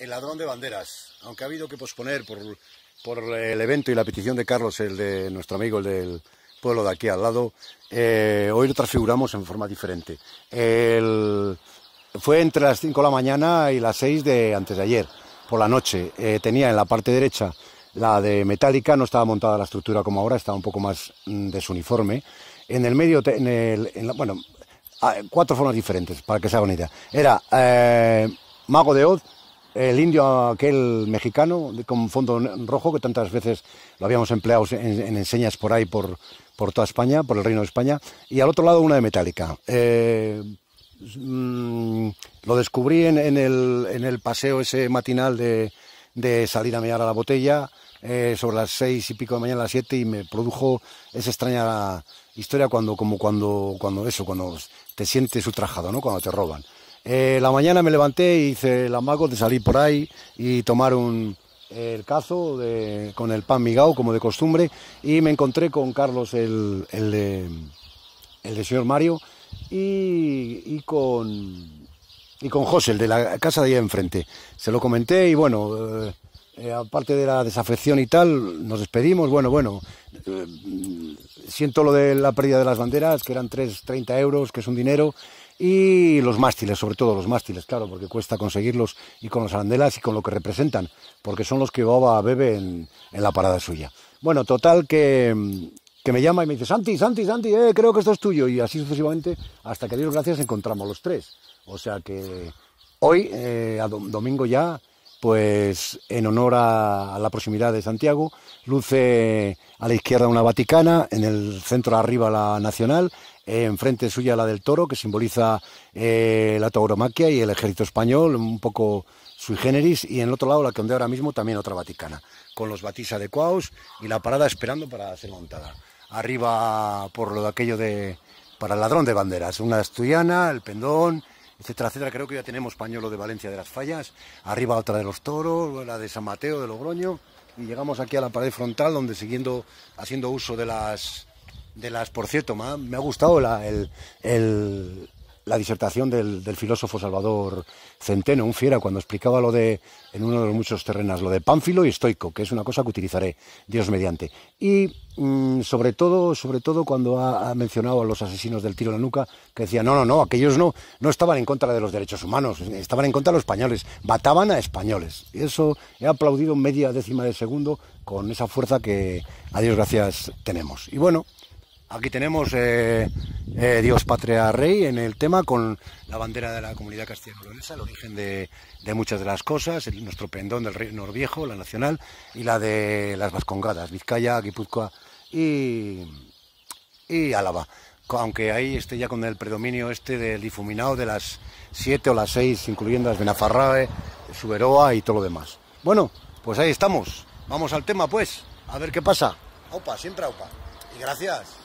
el ladrón de banderas, aunque ha habido que posponer por, el evento y la petición de Carlos, el de nuestro amigo, el del pueblo de aquí al lado, eh, hoy lo transfiguramos en forma diferente. fue entre las 5 de la mañana y las 6 de antes de ayer, por la noche. Eh, tenía en la parte derecha la de metálica, no estaba montada la estructura como ahora, estaba un poco más mm, desuniforme. En el medio, en bueno, ah, cuatro formas diferentes, para que se haga una idea. Era eh, Mago de Oz, el indio aquel mexicano con fondo rojo que tantas veces lo habíamos empleado en, enseñas por ahí, por, por, toda España, por el Reino de España. Y al otro lado una de metálica. Eh, mm, lo descubrí en, el, en, el, paseo ese matinal de, de salir a mirar a la botella. Eh, sobre las seis y pico de mañana, a las siete, y me produjo esa extraña historia cuando, como cuando, cuando eso, cuando te sientes ultrajado, ¿no? Cuando te roban. Eh, la mañana me levanté y hice el amago de salir por ahí y tomar un, el cazo con el pan migao, como de costumbre, y me encontré con Carlos, el, el, de, señor Mario, y, con, y con José, el de la casa de allá enfrente. Se lo comenté y bueno, eh, eh, aparte de la desafección y tal, nos despedimos. Bueno, bueno, eh, siento lo de la pérdida de las banderas, que eran 3-30 euros, que es un dinero. Y los mástiles, sobre todo los mástiles, claro, porque cuesta conseguirlos y con las arandelas y con lo que representan, porque son los que Boba bebe en, la parada suya. Bueno, total que, que me llama y me dice, Santi, Santi, Santi, eh, creo que esto es tuyo. Y así sucesivamente, hasta que Dios gracias, encontramos los tres. O sea que hoy, a domingo ya, pues en honor a, la proximidad de Santiago, luce a la izquierda una Vaticana, en el centro arriba la Nacional, ...en enfrente suya la del Toro, que simboliza eh, la tauromaquia y el ejército español, un poco sui generis, y en el otro lado la que ondea ahora mismo también otra Vaticana, con los batis adecuados y la parada esperando para ser montada. Arriba por lo de aquello de para el ladrón de banderas, una asturiana, el pendón, etcétera, etcétera. Creo que ya tenemos pañuelo de Valencia de las Fallas, arriba otra de los toros, la de San Mateo, de Logroño, y llegamos aquí a la pared frontal donde siguiendo, haciendo uso de las... De las, por cierto, me ha, me ha gustado la, el la disertación del, filósofo Salvador Centeno, un fiera, cuando explicaba lo de, en uno de los muchos terrenos, lo de pánfilo y estoico, que es una cosa que utilizaré, Dios mediante. Y mm, sobre todo, sobre todo cuando ha, mencionado a los asesinos del tiro en la nuca, que decía, no, no, no, aquellos no, no estaban en contra de los derechos humanos, estaban en contra de los españoles, bataban a españoles. Y eso he aplaudido media décima de segundo con esa fuerza que, a Dios gracias, tenemos. Y bueno, Aquí tenemos eh, eh, Dios Patria Rey en el tema con la bandera de la comunidad castellano el origen de, muchas de las cosas, nuestro pendón del rey norviejo, la nacional, y la de las vascongadas, Vizcaya, Guipúzcoa y, y Álava. Aunque ahí esté ya con el predominio este del difuminado de las siete o las seis, incluyendo las Benafarrae, Suberoa y todo lo demás. Bueno, pues ahí estamos. Vamos al tema, pues. A ver qué pasa. Opa, siempre opa. Y gracias.